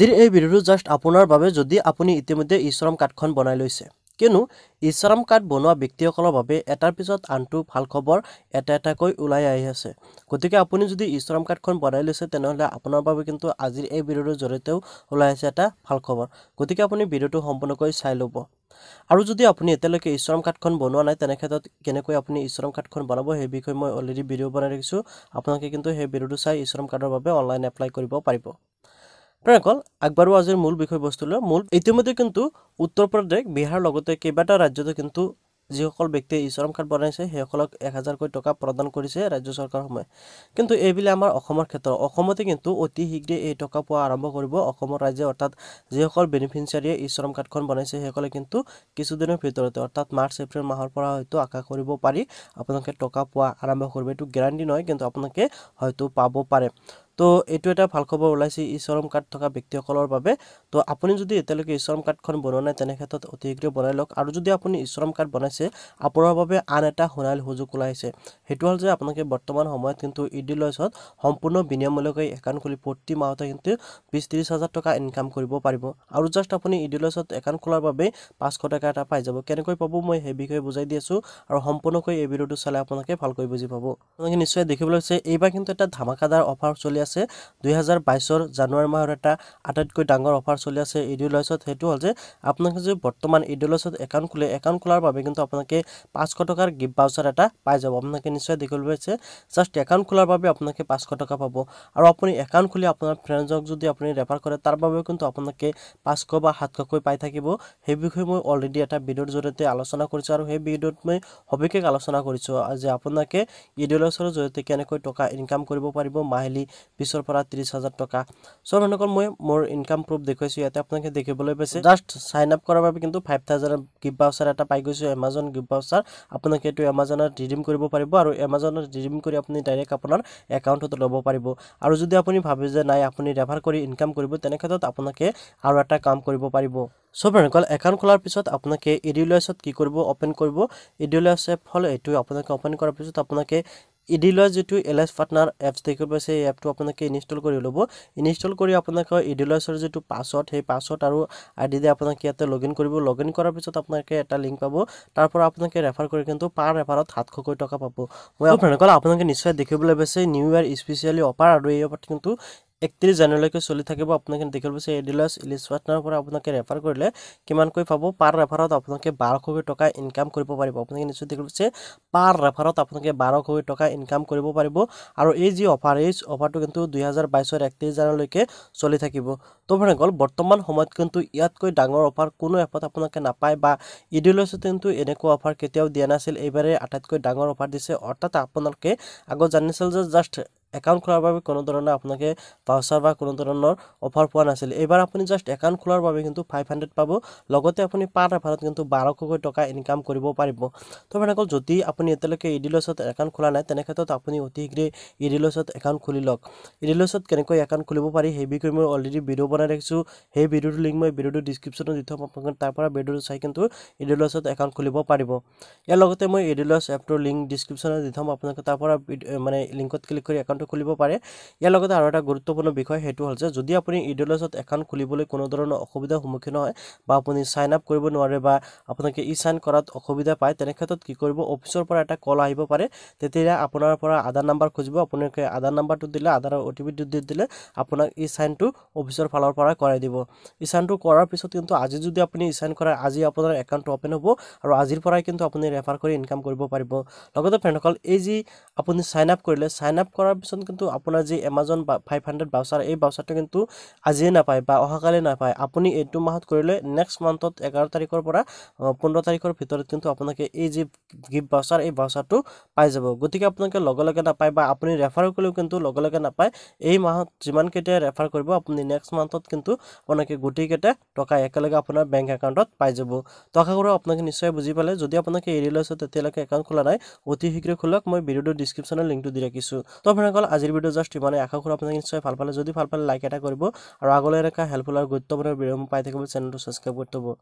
যদি এই ভিডিওটো জাষ্ট আপোনাৰ বাবে যদি আপুনি ইতিমধ্যে ইশ্ৰম কাৰ্ডখন বনাই লৈছে কিয়নো ইশ্ৰাম কাৰ্ড বনোৱা ব্যক্তিসকলৰ বাবে এটাৰ পিছত আনটো ভাল খবৰ এটা এটাকৈ ওলাই আহি আছে গতিকে আপুনি যদি ইশ্ৰাম কাৰ্ডখন বনাই লৈছে তেনেহ'লে আপোনাৰ বাবে কিন্তু আজিৰ এই ভিডিঅ'টোৰ জৰিয়তেও ওলাই আছে এটা ভাল খবৰ গতিকে আপুনি ভিডিঅ'টো সম্পূৰ্ণকৈ চাই ল'ব আৰু যদি আপুনি এতিয়ালৈকে ইশ্ৰাম কাৰ্ডখন বনোৱা নাই তেনেক্ষেত্ৰত কেনেকৈ আপুনি ইশ্ৰাম কাৰ্ডখন বনাব সেই বিষয়ে মই অলৰেডি ভিডিঅ' বনাই ৰাখিছোঁ আপোনালোকে কিন্তু সেই ভিডিঅ'টো চাই ইশ্ৰাম কাৰ্ডৰ বাবে অনলাইন এপ্লাই কৰিব পাৰিব প্ৰাকল আগবাৰো আজিৰ মূল বিষয়বস্তু লৈ মূল ইতিমধ্যে কিন্তু উত্তৰ প্ৰদেশ বিহাৰ লগতে কেইবাটাও ৰাজ্যতে কিন্তু যিসকল ব্যক্তিয়ে ইশ্বৰম কাৰ্ড বনাইছে সেইসকলক এক হাজাৰকৈ টকা প্ৰদান কৰিছে ৰাজ্য চৰকাৰসমূহে কিন্তু এইবিলাক আমাৰ অসমৰ ক্ষেত্ৰত অসমতে কিন্তু অতি শীঘ্ৰে এই টকা পোৱা আৰম্ভ কৰিব অসমৰ ৰাজ্যে অৰ্থাৎ যিসকল বেনিফিচিয়াৰীয়ে ইশ্বৰম কাৰ্ডখন বনাইছে সেইসকলে কিন্তু কিছুদিনৰ ভিতৰতে অৰ্থাৎ মাৰ্চ এপ্ৰিল মাহৰ পৰা হয়তো আশা কৰিব পাৰি আপোনালোকে টকা পোৱা আৰম্ভ কৰিব এইটো গেৰাণ্টি নহয় কিন্তু আপোনালোকে হয়তো পাব পাৰে তো এইটো এটা ভাল খবৰ ওলাইছে ইশ্বৰম কাৰ্ড থকা ব্যক্তিসকলৰ বাবে তো আপুনি যদি এতিয়ালৈকে ইশ্বৰম কাৰ্ডখন বনোৱা নাই তেনেক্ষেত্ৰত অতিশীঘ্ৰে বনাই লওক আৰু যদি আপুনি ইশ্বৰম কাৰ্ড বনাইছে আপোনাৰ বাবে আন এটা সোণালী সুযোগ ওলাইছে সেইটো হ'ল যে আপোনালোকে বৰ্তমান সময়ত কিন্তু ইডি লয়ছত সম্পূৰ্ণ বিনিয়মূলকৈ একাউণ্ট খুলি প্ৰতি মাহতে কিন্তু বিছ ত্ৰিছ হাজাৰ টকা ইনকাম কৰিব পাৰিব আৰু জাষ্ট আপুনি ইডি লয়ছত একাউণ্ট খোলাৰ বাবে পাঁচশ টকা এটা পাই যাব কেনেকৈ পাব মই সেই বিষয়ে বুজাই দি আছোঁ আৰু সম্পূৰ্ণকৈ এই ভিডিঅ'টো চালে আপোনালোকে ভালকৈ বুজি পাব আপোনালোকে নিশ্চয় দেখিবলৈ হৈছে এইবাৰ কিন্তু এটা ধামাকাদাৰ অফাৰ চলি আছে দুহেজাৰ বাইছৰ জানুৱাৰী মাহৰ এটা আটাইতকৈ ডাঙৰ অফাৰ চলি আছে ইডিউলাইছত সেইটো হ'ল যে আপোনালোকে যদি বৰ্তমান ইডিউলাইছত একাউণ্ট খোলে একাউণ্ট খোলাৰ বাবে কিন্তু আপোনালোকে পাঁচশ টকাৰ গিফ্ট বাউচাৰ এটা পাই যাব আপোনালোকে নিশ্চয় দেখিবলৈ পাইছে জাষ্ট একাউণ্ট খোলাৰ বাবে আপোনালোকে পাঁচশ টকা পাব আৰু আপুনি একাউণ্ট খুলি আপোনাৰ ফ্ৰেণ্ডজক যদি আপুনি ৰেফাৰ কৰে তাৰ বাবেও কিন্তু আপোনালোকে পাঁচশ বা সাতশকৈ পাই থাকিব সেই বিষয়ে মই অলৰেডি এটা ভিডিঅ'ৰ জৰিয়তে আলোচনা কৰিছোঁ আৰু সেই ভিডিঅ'ত মই সবিশেষ আলোচনা কৰিছোঁ যে আপোনালোকে ইডিউলাইছৰ জৰিয়তে কেনেকৈ টকা ইনকাম কৰিব পাৰিব মাহিলী বিছৰ পৰা ত্ৰিছ হাজাৰ টকা চ' মানুহকৰ মই মোৰ ইনকাম প্ৰুফ দেখুৱাইছোঁ ইয়াতে আপোনালোকে দেখিবলৈ পাইছে জাষ্ট চাইন আপ কৰাৰ বাবে কিন্তু ফাইভ থাউজেণ্ড গিফ্ট ভাউচাৰ এটা পাই গৈছোঁ এমাজন গিফ্ট ভাউচাৰ আপোনালোকে এইটো এমাজনত ৰিডিম কৰিব পাৰিব আৰু এমাজনত ৰিডিম কৰি আপুনি ডাইৰেক্ট আপোনাৰ একাউণ্টত ল'ব পাৰিব আৰু যদি আপুনি ভাবে যে নাই আপুনি ৰেফাৰ কৰি ইনকাম কৰিব তেনে ক্ষেত্ৰত আপোনালোকে আৰু এটা কাম কৰিব পাৰিব চ' ফ্ৰেণ্ডসকল একাউণ্ট খোলাৰ পিছত আপোনালোকে ইডিউলাইচত কি কৰিব অ'পেন কৰিব ইডিউলাইচ এপ হ'ল এইটো আপোনালোকে অ'পেন কৰাৰ পিছত আপোনালোকে ইডিলৰ যিটো এল এছ পাটনাৰ এপছ দেখিব পাইছে এই এপটো আপোনালোকে ইনষ্টল কৰি ল'ব ইনষ্টল কৰি আপোনালোকৰ ইডিলৰ যিটো পাছৱৰ্ড সেই পাছৱৰ্ড আৰু আই ডি দি আপোনালোকে ইয়াতে লগ ইন কৰিব লগ ইন কৰাৰ পিছত আপোনালোকে এটা লিংক পাব তাৰ পৰা আপোনালোকে ৰেফাৰ কৰি কিন্তু পাৰ ৰেফাৰত সাতশকৈ টকা পাব মই আপোনালোকক আপোনালোকে নিশ্চয় দেখিবলৈ পাইছে নিউ ইয়াৰ স্পেচিয়েলি অফাৰ আৰু এই অফাৰ কিন্তু একত্ৰিছ জানুৱাৰীলৈকে চলি থাকিব আপোনালোকে দেখিব পাইছে এডিলাছ ইলিছৱাটনৰ পৰা আপোনালোকে ৰেফাৰ কৰিলে কিমানকৈ পাব পাৰ ৰেফাৰত আপোনালোকে বাৰশ কোটি টকা ইনকাম কৰিব পাৰিব আপোনালোকে নিশ্চয় দেখিব পাইছে পাৰ ৰেফাৰত আপোনালোকে বাৰশ কোটি টকা ইনকাম কৰিব পাৰিব আৰু এই যি অফাৰ এই অফাৰটো কিন্তু দুহেজাৰ বাইছৰ একত্ৰিছ জানুৱাৰীলৈকে চলি থাকিব তো মানে গ'ল বৰ্তমান সময়ত কিন্তু ইয়াতকৈ ডাঙৰ অফাৰ কোনো এপত আপোনালোকে নাপায় বা ইডিলছত কিন্তু এনেকুৱা অফাৰ কেতিয়াও দিয়া নাছিল এইবাৰে আটাইতকৈ ডাঙৰ অফাৰ দিছে অৰ্থাৎ আপোনালোকে আগত জানিছিল যে জাষ্ট একাউণ্ট খোলাৰ বাবে কোনো ধৰণৰ আপোনালোকে ভাউচাৰ বা কোনো ধৰণৰ অফাৰ পোৱা নাছিল এইবাৰ আপুনি জাষ্ট একাউণ্ট খোলাৰ বাবে কিন্তু ফাইভ হাণ্ড্ৰেড পাব লগতে আপুনি পাৰ এফাৰত কিন্তু বাৰশকৈ টকা ইনকাম কৰিব পাৰিব তো মানে যদি আপুনি এতিয়ালৈকে ইডিলছত একাউণ্ট খোলা নাই তেনেক্ষেত্ৰত আপুনি অতি শীঘ্ৰে ইডিলছত একাউণ্ট খুলি লওক ইডিলছত কেনেকৈ একাউণ্ট খুলিব পাৰি সেই বিষয়ে মই অলৰেডি ভিডিঅ' বনাই ৰাখিছোঁ সেই ভিডিঅ'টো লিংক মই ভিডিঅ'টো ডিছক্ৰিপশ্যনত দি থ'ম আপোনালোকে তাৰপৰা ভিডিঅ'টো চাই কিন্তু ইডিলছত একাউণ্ট খুলিব পাৰিব ইয়াৰ লগতে মই ইডিলছ এপটোৰ লিংক ডিছক্ৰিপশ্যনত দি থ'ম আপোনালোকে তাৰপৰা মানে লিংকত ক্লিক কৰি একাউণ্ট একাউণ্টটো খুলিব পাৰে ইয়াৰ লগতে আৰু এটা গুৰুত্বপূৰ্ণ বিষয় সেইটো হ'ল যে যদি আপুনি ইডলছত একাউণ্ট খুলিবলৈ কোনো ধৰণৰ অসুবিধাৰ সন্মুখীন হয় বা আপুনি চাইন আপ কৰিব নোৱাৰে বা আপোনালোকে ই চাইন কৰাত অসুবিধা পায় তেনেক্ষেত্ৰত কি কৰিব অফিচৰ পৰা এটা কল আহিব পাৰে তেতিয়া আপোনাৰ পৰা আধাৰ নাম্বাৰ খুজিব আপোনালোকে আধাৰ নাম্বাৰটো দিলে আধাৰৰ অ' টি পিটো দি দিলে আপোনাক ই চাইনটো অফিচৰ ফালৰ পৰা কৰাই দিব ই চাইনটো কৰাৰ পিছত কিন্তু আজি যদি আপুনি ই চাইন কৰাই আজি আপোনাৰ একাউণ্টটো অ'পেন হ'ব আৰু আজিৰ পৰাই কিন্তু আপুনি ৰেফাৰ কৰি ইনকাম কৰিব পাৰিব লগতে ফ্ৰেণ্ডসকল এই যি আপুনি চাইন আপ কৰিলে চাইন আপ কৰাৰ পাৰমিশ্যন কিন্তু আপোনাৰ যি এমাজন ফাইভ হাণ্ড্ৰেড ভাউচাৰ এই ভাউচাৰটো কিন্তু আজিয়ে নাপায় বা অহাকালি নাপায় আপুনি এইটো মাহত কৰিলে নেক্সট মান্থত এঘাৰ তাৰিখৰ পৰা পোন্ধৰ তাৰিখৰ ভিতৰত কিন্তু আপোনালোকে এই যি গিফ্ট ভাউচাৰ এই ভাউচাৰটো পাই যাব গতিকে আপোনালোকে লগে লগে নাপায় বা আপুনি ৰেফাৰ কৰিলেও কিন্তু লগে লগে নাপায় এই মাহত যিমানকেইটাই ৰেফাৰ কৰিব আপুনি নেক্সট মান্থত কিন্তু আপোনালোকে গোটেইকেইটা টকা একেলগে আপোনাৰ বেংক একাউণ্টত পাই যাব তো আশা কৰোঁ আপোনালোকে নিশ্চয় বুজি পালে যদি আপোনালোকে এৰি লৈছে তেতিয়ালৈকে একাউণ্ট খোলা নাই অতি শীঘ্ৰে খোলক মই ভিডিঅ'টোৰ ডিছক্ৰিপশ্যনৰ লিংকটো দি ৰাখিছোঁ তো আপোনালোকৰ বন্ধুসকল আজিৰ ভিডিঅ' জাষ্ট ইমানে আশা কৰোঁ আপোনালোকে নিশ্চয় ভাল পালে যদি ভাল পালে লাইক এটা কৰিব আৰু আগলৈ এনেকুৱা হেল্পফুল আৰু গুৰুত্বপূৰ্ণ ভিডিঅ' পাই থাকিব চেনেলটো ছাবস্ক্ৰাইব কৰি থ'ব